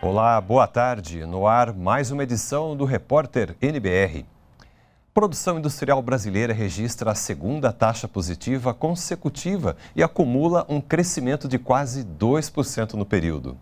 Olá, boa tarde. No ar, mais uma edição do Repórter NBR. Produção industrial brasileira registra a segunda taxa positiva consecutiva e acumula um crescimento de quase 2% no período.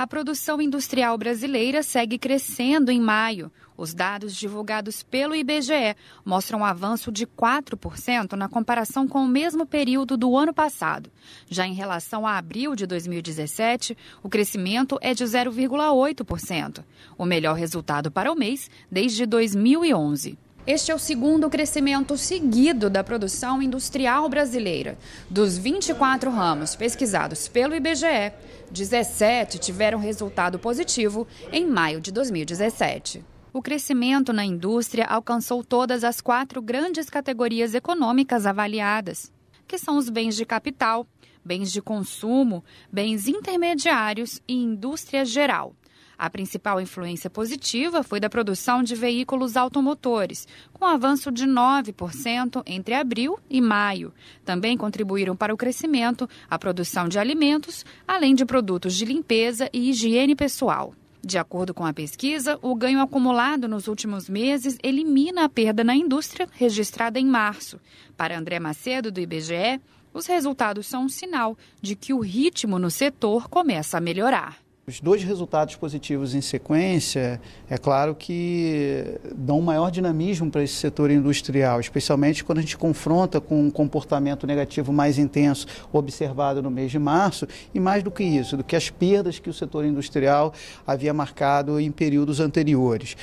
A produção industrial brasileira segue crescendo em maio. Os dados divulgados pelo IBGE mostram um avanço de 4% na comparação com o mesmo período do ano passado. Já em relação a abril de 2017, o crescimento é de 0,8%, o melhor resultado para o mês desde 2011. Este é o segundo crescimento seguido da produção industrial brasileira. Dos 24 ramos pesquisados pelo IBGE, 17 tiveram resultado positivo em maio de 2017. O crescimento na indústria alcançou todas as quatro grandes categorias econômicas avaliadas, que são os bens de capital, bens de consumo, bens intermediários e indústria geral. A principal influência positiva foi da produção de veículos automotores, com avanço de 9% entre abril e maio. Também contribuíram para o crescimento a produção de alimentos, além de produtos de limpeza e higiene pessoal. De acordo com a pesquisa, o ganho acumulado nos últimos meses elimina a perda na indústria registrada em março. Para André Macedo, do IBGE, os resultados são um sinal de que o ritmo no setor começa a melhorar. Os dois resultados positivos em sequência, é claro que dão maior dinamismo para esse setor industrial, especialmente quando a gente confronta com um comportamento negativo mais intenso observado no mês de março, e mais do que isso, do que as perdas que o setor industrial havia marcado em períodos anteriores.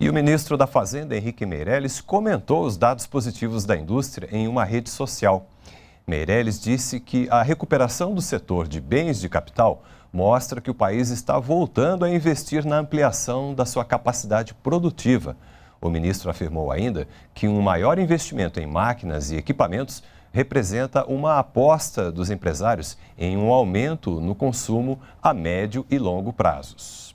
E o ministro da Fazenda, Henrique Meirelles, comentou os dados positivos da indústria em uma rede social. Meirelles disse que a recuperação do setor de bens de capital mostra que o país está voltando a investir na ampliação da sua capacidade produtiva. O ministro afirmou ainda que um maior investimento em máquinas e equipamentos representa uma aposta dos empresários em um aumento no consumo a médio e longo prazos.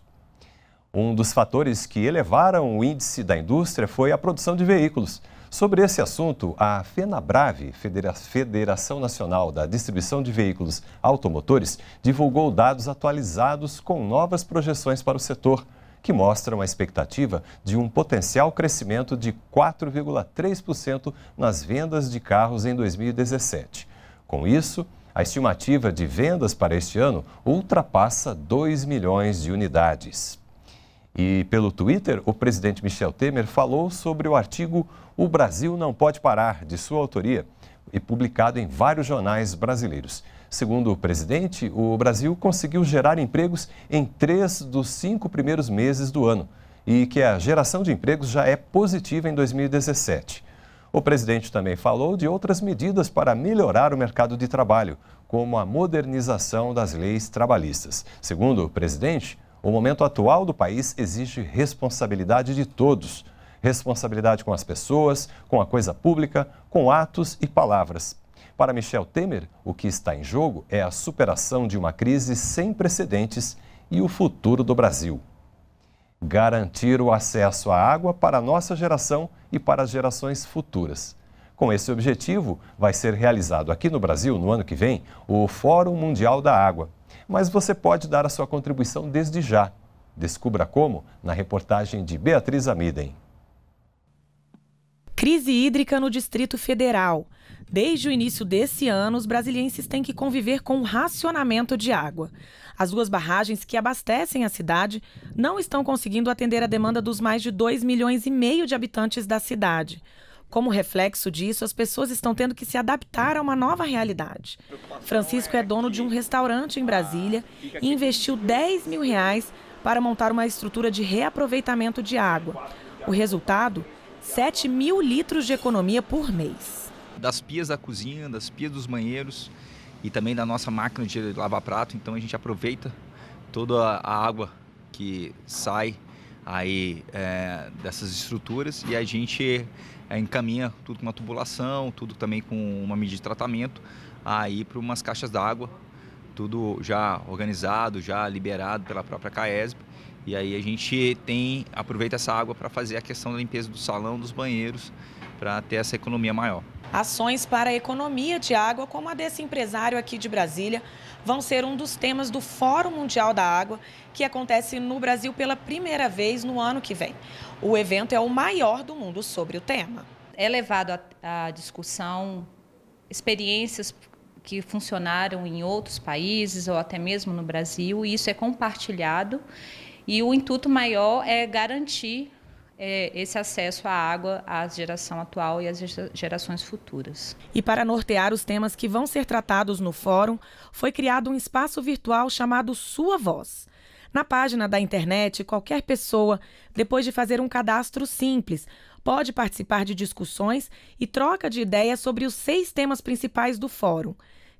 Um dos fatores que elevaram o índice da indústria foi a produção de veículos. Sobre esse assunto, a FENABRAVE, Federação Nacional da Distribuição de Veículos Automotores, divulgou dados atualizados com novas projeções para o setor, que mostram a expectativa de um potencial crescimento de 4,3% nas vendas de carros em 2017. Com isso, a estimativa de vendas para este ano ultrapassa 2 milhões de unidades. E pelo Twitter, o presidente Michel Temer falou sobre o artigo O Brasil Não Pode Parar, de sua autoria, e publicado em vários jornais brasileiros. Segundo o presidente, o Brasil conseguiu gerar empregos em três dos cinco primeiros meses do ano e que a geração de empregos já é positiva em 2017. O presidente também falou de outras medidas para melhorar o mercado de trabalho, como a modernização das leis trabalhistas. Segundo o presidente, o momento atual do país exige responsabilidade de todos. Responsabilidade com as pessoas, com a coisa pública, com atos e palavras. Para Michel Temer, o que está em jogo é a superação de uma crise sem precedentes e o futuro do Brasil. Garantir o acesso à água para a nossa geração e para as gerações futuras. Com esse objetivo, vai ser realizado aqui no Brasil, no ano que vem, o Fórum Mundial da Água mas você pode dar a sua contribuição desde já. Descubra como na reportagem de Beatriz Amidem. Crise hídrica no Distrito Federal. Desde o início desse ano, os brasilienses têm que conviver com o um racionamento de água. As duas barragens que abastecem a cidade não estão conseguindo atender a demanda dos mais de 2 milhões e meio de habitantes da cidade. Como reflexo disso, as pessoas estão tendo que se adaptar a uma nova realidade. Francisco é dono de um restaurante em Brasília e investiu 10 mil reais para montar uma estrutura de reaproveitamento de água. O resultado? 7 mil litros de economia por mês. Das pias da cozinha, das pias dos banheiros e também da nossa máquina de lavar prato, então a gente aproveita toda a água que sai aí é, dessas estruturas e a gente é, encaminha tudo com uma tubulação, tudo também com uma medida de tratamento aí para umas caixas d'água, tudo já organizado, já liberado pela própria CAESB e aí a gente tem aproveita essa água para fazer a questão da limpeza do salão, dos banheiros, para ter essa economia maior. Ações para a economia de água, como a desse empresário aqui de Brasília, vão ser um dos temas do Fórum Mundial da Água, que acontece no Brasil pela primeira vez no ano que vem. O evento é o maior do mundo sobre o tema. É levado à discussão experiências que funcionaram em outros países ou até mesmo no Brasil, e isso é compartilhado e o intuito maior é garantir é, esse acesso à água à geração atual e às gerações futuras. E para nortear os temas que vão ser tratados no fórum, foi criado um espaço virtual chamado Sua Voz. Na página da internet, qualquer pessoa, depois de fazer um cadastro simples, pode participar de discussões e troca de ideias sobre os seis temas principais do fórum: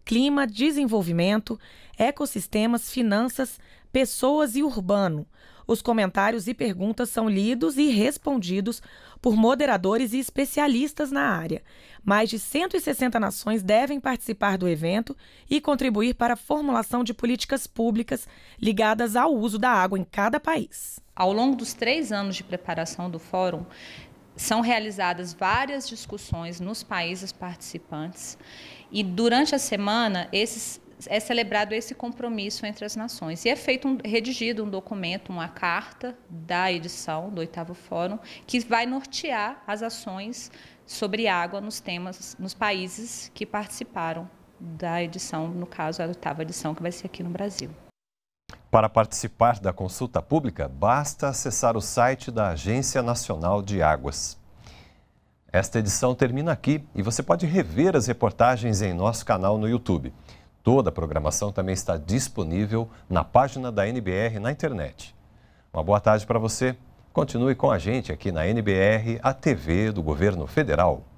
clima, desenvolvimento, ecossistemas, finanças, pessoas e urbano. Os comentários e perguntas são lidos e respondidos por moderadores e especialistas na área. Mais de 160 nações devem participar do evento e contribuir para a formulação de políticas públicas ligadas ao uso da água em cada país. Ao longo dos três anos de preparação do fórum, são realizadas várias discussões nos países participantes e durante a semana esses é celebrado esse compromisso entre as nações. E é feito um, redigido um documento, uma carta da edição do oitavo fórum, que vai nortear as ações sobre água nos temas, nos países que participaram da edição, no caso, a oitava edição, que vai ser aqui no Brasil. Para participar da consulta pública, basta acessar o site da Agência Nacional de Águas. Esta edição termina aqui e você pode rever as reportagens em nosso canal no YouTube. Toda a programação também está disponível na página da NBR na internet. Uma boa tarde para você. Continue com a gente aqui na NBR, a TV do Governo Federal.